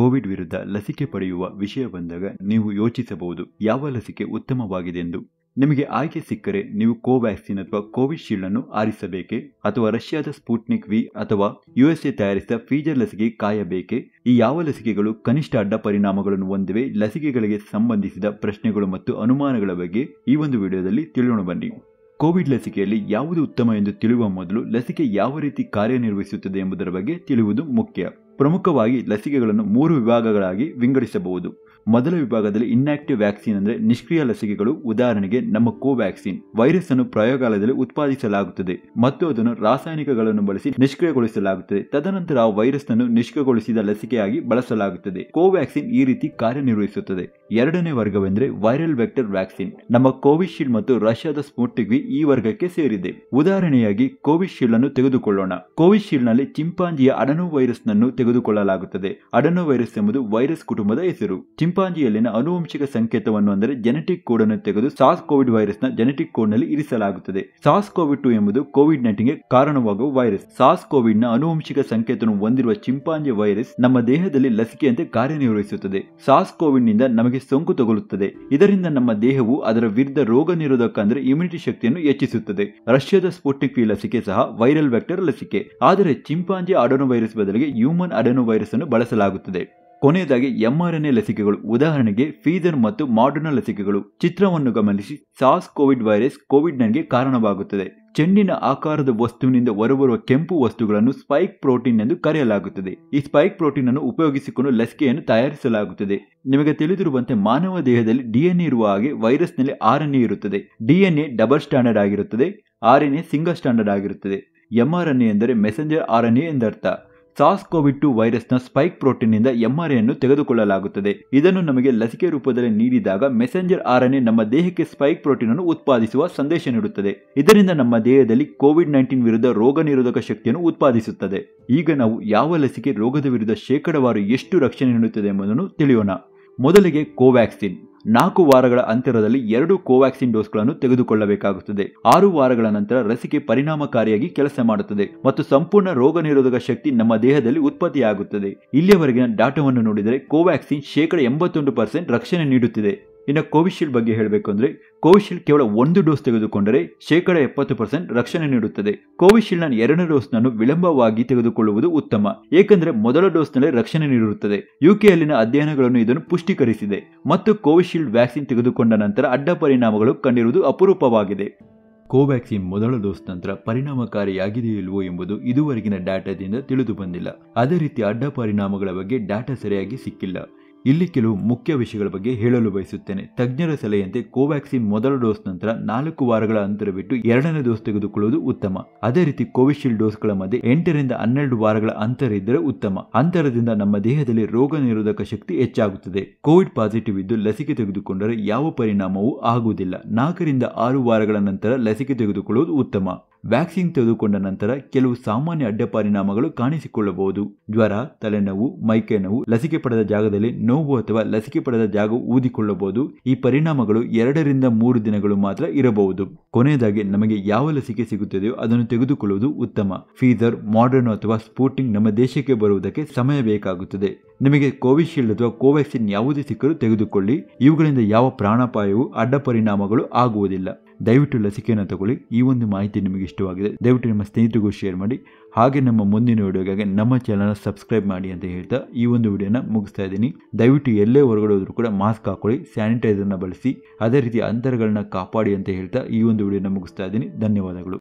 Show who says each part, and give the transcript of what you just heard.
Speaker 1: Covid ವಿರುದ್ಧ ಲಸಿಕೆ ಪಡೆಯುವ ವಿಷಯ ಬಂದಾಗ ನೀವು ಯೋಚಿಸಬಹುದು ಯಾವ ಲಸಿಕೆ ಉತ್ತಮವಾಗಿದೆ ಎಂದು ನಿಮಗೆ ಆಯ್ಕೆ ಸಿಕ್ಕರೆ ನೀವು ಕೋವ್ಯಾಕ್ಸಿನ್ ಅಥವಾ ಕೋವಿಶೀಲ್ಡ್ ಅನ್ನು ಆರಿಸಬೇಕೆ ಅಥವಾ ರಷ್ಯಾದ ಸ್ಪುಟ್ನಿಕ್ ವಿ ಅಥವಾ ಯುಎಸ್ಎ ತಯಾರಿಸಿದ ಫೀಜರ್ ಲಸಿಕೆ ಕಾಯಬೇಕೆ ಈ ಯಾವ ಲಸಿಕೆಗಳು ಕನಿಷ್ಠ ಅಡ್ಡ ಪರಿಣಾಮಗಳನ್ನು ಹೊಂದಿವೆ ಲಸಿಕೆಗಳಿಗೆ ಸಂಬಂಧಿಸಿದ ಪ್ರಶ್ನೆಗಳು ಮತ್ತು ಅನುಮಾನಗಳ ಬಗ್ಗೆ ಈ ಒಂದು ವಿಡಿಯೋದಲ್ಲಿ ತಿಳಿಯೋಣ ಬನ್ನಿ ಕೋವಿಡ್ ಲಸಿಕೆಯಲ್ಲಿ ಯಾವುದು ಉತ್ತಮ ಎಂದು ತಿಳಿಯುವ ಮೊದಲು ಲಸಿಕೆ ಯಾವ ರೀತಿ ಕಾರ್ಯನಿರ್ವಹಿಸುತ್ತದೆ ಎಂಬುದರ ಬಗ್ಗೆ ತಿಳಿಯುವುದು ಮುಖ್ಯ ಪ್ರಮುಖವಾಗಿ ಲಸಿಕೆಗಳನ್ನು ಮೂರು ವಿಭಾಗಗಳಾಗಿ ವಿಂಗಡಿಸಬಹುದು ಮೊದಲ ವಿಭಾಗದಲ್ಲಿ ಇನ್ಆಕ್ಟಿವ್ ವ್ಯಾಕ್ಸಿನ್ ಅಂದರೆ ನಿಷ್ಕ್ರಿಯ ಲಸಿಕೆಗಳು ಉದಾಹರಣೆಗೆ ನಮ್ಮ ಕೋವ್ಯಾಕ್ಸಿನ್ ವೈರಸ್ ಅನ್ನು ಪ್ರಯೋಗಾಲಯದಲ್ಲಿ ಉತ್ಪಾದಿಸಲಾಗುತ್ತದೆ ಮತ್ತು ಅದನ್ನು ರಾಸಾಯನಿಕಗಳನ್ನು ಬಳಸಿ ನಿಷ್ಕ್ರಿಯಗೊಳಿಸಲಾಗುತ್ತದೆ ತದನಂತರ ಆ ವೈರಸ್ ಅನ್ನು ನಿಷ್ಕ್ರಿಯಗೊಳಿಸಿದ ಲಸಿಕೆಯಾಗಿ ಬಳಸಲಾಗುತ್ತದೆ ಕೋವ್ಯಾಕ್ಸಿನ್ ಈ ರೀತಿ ಕಾರ್ಯನಿರ್ವಹಿಸುತ್ತದೆ ಎರಡನೇ ವರ್ಗವೆಂದರೆ ವೈರಲ್ ವೆಕ್ಟರ್ ವ್ಯಾಕ್ಸಿನ್ ನಮ್ಮ ಕೋವಿಶೀಲ್ಡ್ ಮತ್ತು ರಷ್ಯಾದ ಸ್ಪುಟ್ನಿಕ್ ಈ ವರ್ಗಕ್ಕೆ ಸೇರಿದೆ ಉದಾಹರಣೆಯಾಗಿ ಕೋವಿಶೀಲ್ಡ್ ಅನ್ನು ತೆಗೆದುಕೊಳ್ಳೋಣ ಕೋವಿಶೀಲ್ಡ್ ನಲ್ಲಿ ಚಿಂಪಾಂಜಿಯ ಅಡನೋ ವೈರಸ್ ನನ್ನು ತೆಗೆದುಕೊಳ್ಳಲಾಗುತ್ತದೆ ಅಡನೋ ವೈರಸ್ ಎಂಬುದು ವೈರಸ್ ಕುಟುಂಬದ ಹೆಸರು ಚಿಂಪಾಂಜಿಯಲ್ಲಿನ ಅನುವಂಶಿಕ ಸಂಕೇತವನ್ನು ಅಂದರೆ ಜೆನೆಟಿಕ್ ಕೋಡ್ ಅನ್ನು ತೆಗೆದು ಸಾಸ್ ಕೋವಿಡ್ ವೈರಸ್ ನ ಜೆನೆಟಿಕ್ ಕೋಡ್ ನಲ್ಲಿ ಇರಿಸಲಾಗುತ್ತದೆ ಸಾಸ್ ಕೋವಿಡ್ ಟು ಎಂಬುದು ಕೋವಿಡ್ ಗೆ ಕಾರಣವಾಗುವ ವೈರಸ್ ಸಾಸ್ ಕೋವಿಡ್ ನ ಆನುವಂಶಿಕ ಸಂಕೇತವನ್ನು ಹೊಂದಿರುವ ಚಿಂಪಾಂಜಿ ವೈರಸ್ ನಮ್ಮ ದೇಹದಲ್ಲಿ ಲಸಿಕೆಯಂತೆ ಕಾರ್ಯನಿರ್ವಹಿಸುತ್ತದೆ ಸಾಸ್ ಕೋವಿಡ್ ನಿಂದ ನಮಗೆ ಸೋಂಕು ತಗುಲುತ್ತದೆ ಇದರಿಂದ ನಮ್ಮ ದೇಹವು ಅದರ ವಿರುದ್ಧ ರೋಗ ನಿರೋಧಕ ಅಂದರೆ ಇಮ್ಯುನಿಟಿ ಶಕ್ತಿಯನ್ನು ಹೆಚ್ಚಿಸುತ್ತದೆ ರಷ್ಯಾದ ಸ್ಪುಟ್ನಿಕ್ ವಿ ಲಸಿಕೆ ಸಹ ವೈರಲ್ ವೆಕ್ಟರ್ ಲಸಿಕೆ ಆದರೆ ಚಿಂಪಾಂಜಿ ಅಡೋನೋ ವೈರಸ್ ಬದಲಿಗೆ ಹ್ಯೂಮನ್ ಅಡೋನೋ ವೈರಸ್ ಅನ್ನು ಬಳಸಲಾಗುತ್ತದೆ ಕೊನೆಯದಾಗಿ ಎಂಆರ್ಎನ್ಎ ಲಸಿಕೆಗಳು ಉದಾಹರಣೆಗೆ ಫೀಜರ್ ಮತ್ತು ಮಾಡರ್ನ ಲಸಿಕೆಗಳು ಚಿತ್ರವನ್ನು ಗಮನಿಸಿ ಸಾಸ್ ಕೋವಿಡ್ ವೈರಸ್ ಕೋವಿಡ್ ನೈನ್ಗೆ ಕಾರಣವಾಗುತ್ತದೆ ಚೆಂಡಿನ ಆಕಾರದ ವಸ್ತುವಿನಿಂದ ಹೊರಬರುವ ಕೆಂಪು ವಸ್ತುಗಳನ್ನು ಸ್ಪೈಕ್ ಪ್ರೋಟೀನ್ ಎಂದು ಕರೆಯಲಾಗುತ್ತದೆ ಈ ಸ್ಪೈಕ್ ಪ್ರೋಟೀನ್ ಅನ್ನು ಉಪಯೋಗಿಸಿಕೊಂಡು ಲಸಿಕೆಯನ್ನು ತಯಾರಿಸಲಾಗುತ್ತದೆ ನಿಮಗೆ ತಿಳಿದಿರುವಂತೆ ಮಾನವ ದೇಹದಲ್ಲಿ ಡಿಎನ್ಎ ಇರುವ ಹಾಗೆ ವೈರಸ್ನಲ್ಲಿ ಆರ್ಎನ್ಎ ಇರುತ್ತದೆ ಡಿಎನ್ಎ ಡಬಲ್ ಸ್ಟ್ಯಾಂಡರ್ಡ್ ಆಗಿರುತ್ತದೆ ಆರ್ಎನ್ಎ ಸಿಂಗಲ್ ಸ್ಟ್ಯಾಂಡರ್ಡ್ ಆಗಿರುತ್ತದೆ ಎಂಆರ್ಎನ್ಎ ಎಂದರೆ ಮೆಸೆಂಜರ್ ಆರ್ಎನ್ಎ ಎಂದರ್ಥ ಸಾಸ್ ಕೋವಿಡ್ ಟು ವೈರಸ್ನ ಸ್ಪೈಕ್ ಪ್ರೋಟೀನ್ನಿಂದ ಅನ್ನು ತೆಗೆದುಕೊಳ್ಳಲಾಗುತ್ತದೆ ಇದನ್ನು ನಮಗೆ ಲಸಿಕೆ ರೂಪದಲ್ಲಿ ನೀಡಿದಾಗ ಮೆಸೆಂಜರ್ ಆರ್ಎನ್ಎ ನಮ್ಮ ದೇಹಕ್ಕೆ ಸ್ಪೈಕ್ ಪ್ರೋಟೀನ್ ಅನ್ನು ಉತ್ಪಾದಿಸುವ ಸಂದೇಶ ನೀಡುತ್ತದೆ ಇದರಿಂದ ನಮ್ಮ ದೇಹದಲ್ಲಿ ಕೋವಿಡ್ ನೈನ್ಟೀನ್ ವಿರುದ್ಧ ರೋಗ ನಿರೋಧಕ ಶಕ್ತಿಯನ್ನು ಉತ್ಪಾದಿಸುತ್ತದೆ ಈಗ ನಾವು ಯಾವ ಲಸಿಕೆ ರೋಗದ ವಿರುದ್ಧ ಶೇಕಡವಾರು ಎಷ್ಟು ರಕ್ಷಣೆ ನೀಡುತ್ತದೆ ಎಂಬುದನ್ನು ತಿಳಿಯೋಣ ಮೊದಲಿಗೆ ಕೋವ್ಯಾಕ್ಸಿನ್ ನಾಲ್ಕು ವಾರಗಳ ಅಂತರದಲ್ಲಿ ಎರಡು ಕೋವ್ಯಾಕ್ಸಿನ್ ಡೋಸ್ಗಳನ್ನು ತೆಗೆದುಕೊಳ್ಳಬೇಕಾಗುತ್ತದೆ ಆರು ವಾರಗಳ ನಂತರ ಲಸಿಕೆ ಪರಿಣಾಮಕಾರಿಯಾಗಿ ಕೆಲಸ ಮಾಡುತ್ತದೆ ಮತ್ತು ಸಂಪೂರ್ಣ ರೋಗ ನಿರೋಧಕ ಶಕ್ತಿ ನಮ್ಮ ದೇಹದಲ್ಲಿ ಉತ್ಪತ್ತಿಯಾಗುತ್ತದೆ ಇಲ್ಲಿಯವರೆಗಿನ ಡಾಟಾವನ್ನು ನೋಡಿದರೆ ಕೋವ್ಯಾಕ್ಸಿನ್ ಶೇಕಡ ಎಂಬತ್ತೊಂದು ಪರ್ಸೆಂಟ್ ರಕ್ಷಣೆ ನೀಡುತ್ತಿದೆ ಇನ್ನು ಕೋವಿಶೀಲ್ಡ್ ಬಗ್ಗೆ ಹೇಳಬೇಕು ಅಂದರೆ ಕೋವಿಶೀಲ್ಡ್ ಕೇವಲ ಒಂದು ಡೋಸ್ ತೆಗೆದುಕೊಂಡರೆ ಶೇಕಡ ಎಪ್ಪತ್ತು ಪರ್ಸೆಂಟ್ ರಕ್ಷಣೆ ನೀಡುತ್ತದೆ ಕೋವಿಶೀಲ್ಡ್ನ ಎರಡನೇ ಡೋಸ್ನನ್ನು ವಿಳಂಬವಾಗಿ ತೆಗೆದುಕೊಳ್ಳುವುದು ಉತ್ತಮ ಏಕೆಂದರೆ ಮೊದಲ ಡೋಸ್ನಲ್ಲಿ ರಕ್ಷಣೆ ನೀಡಿರುತ್ತದೆ ಯುಕೆಯಲ್ಲಿನ ಅಧ್ಯಯನಗಳನ್ನು ಇದನ್ನು ಪುಷ್ಟೀಕರಿಸಿದೆ ಮತ್ತು ಕೋವಿಶೀಲ್ಡ್ ವ್ಯಾಕ್ಸಿನ್ ತೆಗೆದುಕೊಂಡ ನಂತರ ಅಡ್ಡ ಪರಿಣಾಮಗಳು ಕಂಡಿರುವುದು ಅಪರೂಪವಾಗಿದೆ ಕೋವ್ಯಾಕ್ಸಿನ್ ಮೊದಲ ಡೋಸ್ ನಂತರ ಪರಿಣಾಮಕಾರಿಯಾಗಿದೆಯಲ್ವೋ ಎಂಬುದು ಇದುವರೆಗಿನ ಡಾಟಾದಿಂದ ತಿಳಿದು ಬಂದಿಲ್ಲ ಅದೇ ರೀತಿ ಅಡ್ಡ ಪರಿಣಾಮಗಳ ಬಗ್ಗೆ ಡಾಟಾ ಸರಿಯಾಗಿ ಸಿಕ್ಕಿಲ್ಲ ಇಲ್ಲಿ ಕೆಲವು ಮುಖ್ಯ ವಿಷಯಗಳ ಬಗ್ಗೆ ಹೇಳಲು ಬಯಸುತ್ತೇನೆ ತಜ್ಞರ ಸಲಹೆಯಂತೆ ಕೋವ್ಯಾಕ್ಸಿನ್ ಮೊದಲ ಡೋಸ್ ನಂತರ ನಾಲ್ಕು ವಾರಗಳ ಅಂತರ ಬಿಟ್ಟು ಎರಡನೇ ಡೋಸ್ ತೆಗೆದುಕೊಳ್ಳುವುದು ಉತ್ತಮ ಅದೇ ರೀತಿ ಕೋವಿಶೀಲ್ಡ್ ಡೋಸ್ಗಳ ಮಧ್ಯೆ ಎಂಟರಿಂದ ಹನ್ನೆರಡು ವಾರಗಳ ಅಂತರ ಇದ್ದರೆ ಉತ್ತಮ ಅಂತರದಿಂದ ನಮ್ಮ ದೇಹದಲ್ಲಿ ರೋಗ ನಿರೋಧಕ ಶಕ್ತಿ ಹೆಚ್ಚಾಗುತ್ತದೆ ಕೋವಿಡ್ ಪಾಸಿಟಿವ್ ಇದ್ದು ಲಸಿಕೆ ತೆಗೆದುಕೊಂಡರೆ ಯಾವ ಪರಿಣಾಮವೂ ಆಗುವುದಿಲ್ಲ ನಾಲ್ಕರಿಂದ ಆರು ವಾರಗಳ ನಂತರ ಲಸಿಕೆ ತೆಗೆದುಕೊಳ್ಳುವುದು ಉತ್ತಮ ವ್ಯಾಕ್ಸಿನ್ ತೆಗೆದುಕೊಂಡ ನಂತರ ಕೆಲವು ಸಾಮಾನ್ಯ ಅಡ್ಡ ಪರಿಣಾಮಗಳು ಕಾಣಿಸಿಕೊಳ್ಳಬಹುದು ಜ್ವರ ತಲೆನೋವು ಮೈಕೈ ನೋವು ಲಸಿಕೆ ಪಡೆದ ಜಾಗದಲ್ಲಿ ನೋವು ಅಥವಾ ಲಸಿಕೆ ಪಡೆದ ಜಾಗ ಊದಿಕೊಳ್ಳಬಹುದು ಈ ಪರಿಣಾಮಗಳು ಎರಡರಿಂದ ಮೂರು ದಿನಗಳು ಮಾತ್ರ ಇರಬಹುದು ಕೊನೆಯದಾಗಿ ನಮಗೆ ಯಾವ ಲಸಿಕೆ ಸಿಗುತ್ತದೆಯೋ ಅದನ್ನು ತೆಗೆದುಕೊಳ್ಳುವುದು ಉತ್ತಮ ಫೀಸರ್ ಮಾಡರ್ನ್ ಅಥವಾ ಸ್ಪೋರ್ಟಿಂಗ್ ನಮ್ಮ ದೇಶಕ್ಕೆ ಬರುವುದಕ್ಕೆ ಸಮಯ ಬೇಕಾಗುತ್ತದೆ ನಿಮಗೆ ಕೋವಿಶೀಲ್ಡ್ ಅಥವಾ ಕೋವ್ಯಾಕ್ಸಿನ್ ಯಾವುದೇ ಸಿಕ್ಕರೂ ತೆಗೆದುಕೊಳ್ಳಿ ಇವುಗಳಿಂದ ಯಾವ ಪ್ರಾಣಾಪಾಯವು ಅಡ್ಡ ಪರಿಣಾಮಗಳು ಆಗುವುದಿಲ್ಲ ದಯವಿಟ್ಟು ಲಸಿಕೆಯನ್ನು ತಗೊಳ್ಳಿ ಈ ಒಂದು ಮಾಹಿತಿ ನಿಮಗೆ ಇಷ್ಟವಾಗಿದೆ ದಯವಿಟ್ಟು ನಿಮ್ಮ ಸ್ನೇಹಿತರಿಗೂ ಶೇರ್ ಮಾಡಿ ಹಾಗೆ ನಮ್ಮ ಮುಂದಿನ ವಿಡಿಯೋಗಾಗಿ ನಮ್ಮ ಚಾನಲ್ನ ಸಬ್ಸ್ಕ್ರೈಬ್ ಮಾಡಿ ಅಂತ ಹೇಳ್ತಾ ಈ ಒಂದು ವಿಡಿಯೋನ ಮುಗಿಸ್ತಾ ಇದ್ದೀನಿ ದಯವಿಟ್ಟು ಎಲ್ಲೇ ಹೊರಗಡೆ ಹೋದರೂ ಕೂಡ ಮಾಸ್ಕ್ ಹಾಕೊಳ್ಳಿ ಸ್ಯಾನಿಟೈಸರ್ನ ಬಳಸಿ ಅದೇ ರೀತಿ ಅಂತರಗಳನ್ನ ಕಾಪಾಡಿ ಅಂತ ಹೇಳ್ತಾ ಈ ಒಂದು ವಿಡಿಯೋನ ಮುಗಿಸ್ತಾ ಇದ್ದೀನಿ ಧನ್ಯವಾದಗಳು